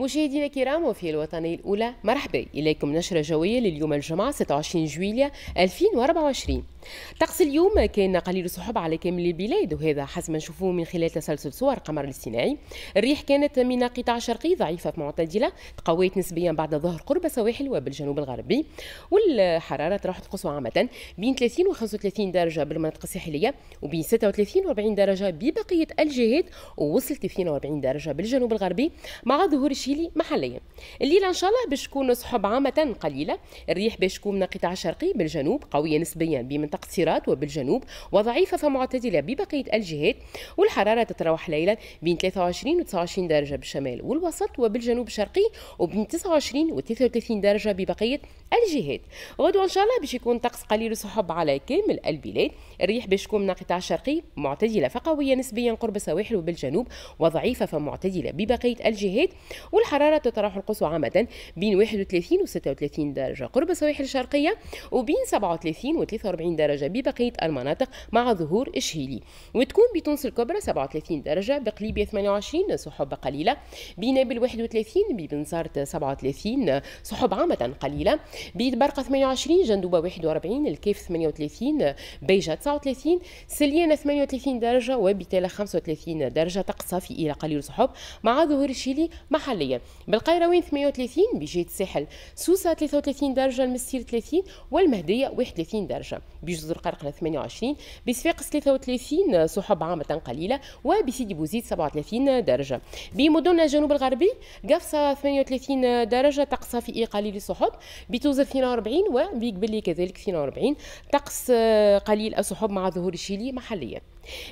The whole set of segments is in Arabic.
مشاهدينا الكرام وفي الوطنية الأولى مرحبا إليكم نشرة جوية لليوم الجمعة 26 جويلية 2024 طقس اليوم كان قليل الصحب على كامل البلاد وهذا حسب ما نشوفوه من خلال تسلسل صور القمر الاصطناعي الريح كانت من قطاع شرقي ضعيفة في معتدلة تقويت نسبيا بعد الظهر قرب سواحل وبالجنوب الغربي والحرارة راح تقص عامة بين 30 و 35 درجة بالمناطق الساحلية وبين 36 و 40 درجة ببقية الجهات ووصلت 42 درجة بالجنوب الغربي مع ظهور الشيلي محليا الليلة إن شاء الله باش تكون سحب عامة قليلة الريح باش تكون من القطاع الشرقي بالجنوب قوية نسبيا بمنطقة مقصرات وبالجنوب وضعيفة فمعتدلة ببقية الجهات والحرارة تتراوح ليلا بين 23 و 29 درجة بالشمال والوسط وبالجنوب الشرقي وبين 29 و 33 درجة ببقية الجهات غدوة إن شاء الله باش يكون طقس قليل وسحب على كامل البلاد الريح باش تكون من القطاع الشرقي معتدلة فقوية نسبيا قرب السواحل وبالجنوب وضعيفة فمعتدلة ببقية الجهات والحرارة تتراوح القصوى عامة بين 31 و 36 درجة قرب السواحل الشرقية وبين 37 و 43 درجة ببقية المناطق مع ظهور إشهيلي وتكون بتونس الكبرى 37 درجة بقليبية 28 سحب قليلة بنابل 31 ببنزرت 37 سحب عامة قليلة ببرقة 28 جندوبة 41 الكيف 38 بيجة 39 سليانة 38 درجة وبتالة 35 درجة تقصى صافي إلى قليل سحب مع ظهور الشيلي محليا بالقيروان 38 بجهة الساحل سوسة 33 درجة المسير 30 والمهدية 31 درجة بجزر ذو 28 بصفاقس 33 سحب عامه قليله وبسيدي بوزيد 37 درجه بمدن الجنوب الغربي قفصه 38 درجه تقصى في قليل السحب بتوزر 42 وبيقبلي كذلك 42 طقس قليل السحب مع ظهور الشيلي محليا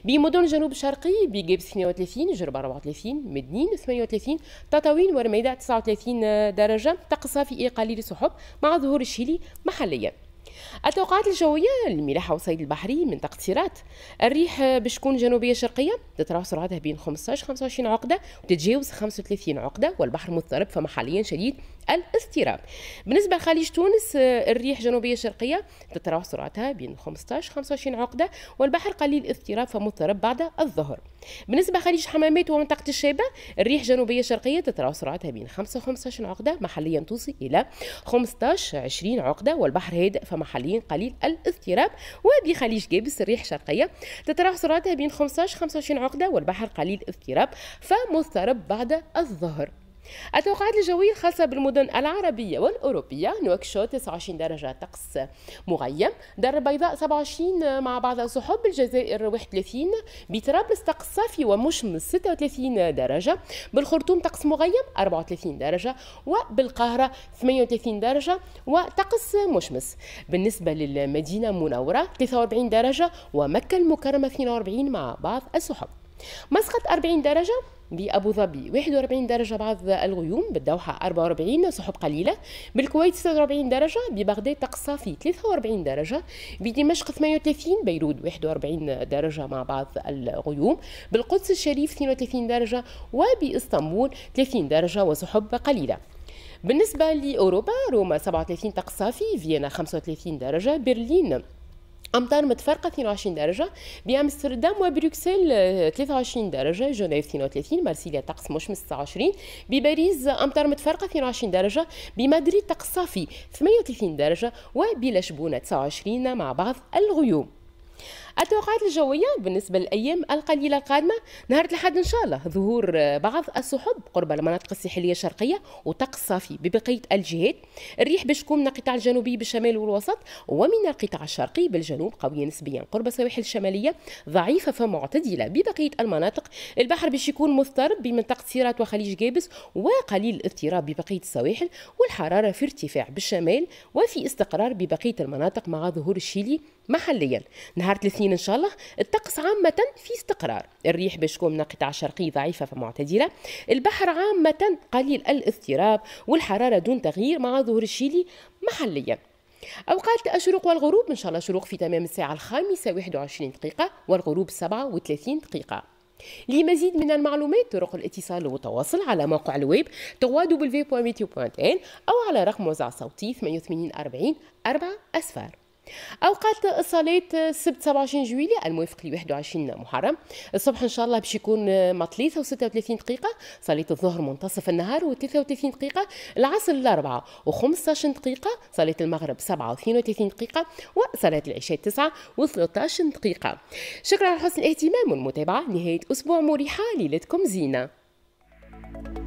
بمدن الجنوب الشرقي بجيب 32 جربة 34 مدنين 38 تطاوين ورميدة 39 درجة تقصى في قليل السحب مع ظهور الشيلي محليا التوقعات الجوية الملاحة والصيد البحري من تقصيرات الريح باش تكون جنوبية شرقية تتراوح سرعتها بين 15 25 عقدة وتتجاوز 35 عقدة والبحر مضطرب فمحليا شديد الاضطراب بالنسبة لخليج تونس آه، الريح جنوبية شرقية تتراوح سرعتها بين 15 25 عقدة والبحر قليل اضطراب فمضطرب بعد الظهر بالنسبة لخليج حمامات ومنطقة الشيبة الريح جنوبية شرقية تتراوح سرعتها بين 5 15 عقدة محليا توصي إلى 15 20 عقدة والبحر هادئ فمحليا قليل الاضطراب وبخليج جابس الريح شرقية تتراوح سرعتها بين 15 25 عقدة والبحر قليل اضطراب فمضطرب بعد الظهر التوقعات الجوية الخاصة بالمدن العربية والأوروبية نواكشوط 29 درجة طقس مغيم دار البيضاء 27 مع بعض السحب الجزائر 31 بطرابلس طقس صافي ومشمس 36 درجة بالخرطوم طقس مغيم 34 درجة وبالقاهرة 38 درجة وطقس مشمس بالنسبة للمدينة المنورة 43 درجة ومكة المكرمة 42 مع بعض السحب مسقط 40 درجة بأبو ظبي 41 درجة بعض الغيوم بالدوحة 44 سحب قليلة بالكويت 46 درجة ببغداد طقس صافي 43 درجة بدمشق 38 بيروت 41 درجة مع بعض الغيوم بالقدس الشريف 32 درجة وبإسطنبول 30 درجة وسحب قليلة بالنسبة لأوروبا روما 37 طقس صافي فيينا 35 درجة برلين أمطار متفرقة 22 درجة بأمستردام وبروكسل 23 آه، درجة جنيف 32 مارسيليا طقس مشمس 29 بباريس أمطار متفرقة 22 درجة بمدريد طقس صافي 38 درجة وبلشبونة 29 مع بعض الغيوم التوقعات الجوية بالنسبة للأيام القليلة القادمة نهار الأحد إن شاء الله ظهور آه، بعض السحب قرب المناطق الساحلية الشرقية وطقس صافي ببقية الجهات الريح باش تكون من القطاع الجنوبي بالشمال والوسط ومن القطاع الشرقي بالجنوب قوية نسبيا قرب السواحل الشمالية ضعيفة فمعتدلة ببقية المناطق البحر باش يكون مضطرب بمنطقة سيرات وخليج جابس وقليل الاضطراب ببقية السواحل والحرارة في ارتفاع بالشمال وفي استقرار ببقية المناطق مع ظهور الشيلي محليا نهار الاثنين الحين إن شاء الله الطقس عامة في استقرار الريح بشكون من قطاع شرقي ضعيفة فمعتدلة البحر عامة قليل الاضطراب والحرارة دون تغيير مع ظهور الشيلي محليا أوقات الشروق والغروب إن شاء الله شروق في تمام الساعة الخامسة 21 دقيقة والغروب 37 دقيقة لمزيد من المعلومات طرق الاتصال والتواصل على موقع الويب www.meteo.in أو على رقم وزع صوتي 88 اربعين 4 أسفار اوقات الصلاه السبت 27 جويلية الموافق ل 21 محرم الصبح ان شاء الله باش يكون مطلي 36 دقيقه صلاه الظهر منتصف النهار و33 دقيقه العصر الاربعه و15 دقيقه صلاه المغرب 7 و32 دقيقه وصلاه العشاء 9 و13 دقيقه شكرا على حسن الاهتمام والمتابعه نهايه اسبوع مريحه ليلتكم زينه Thank you.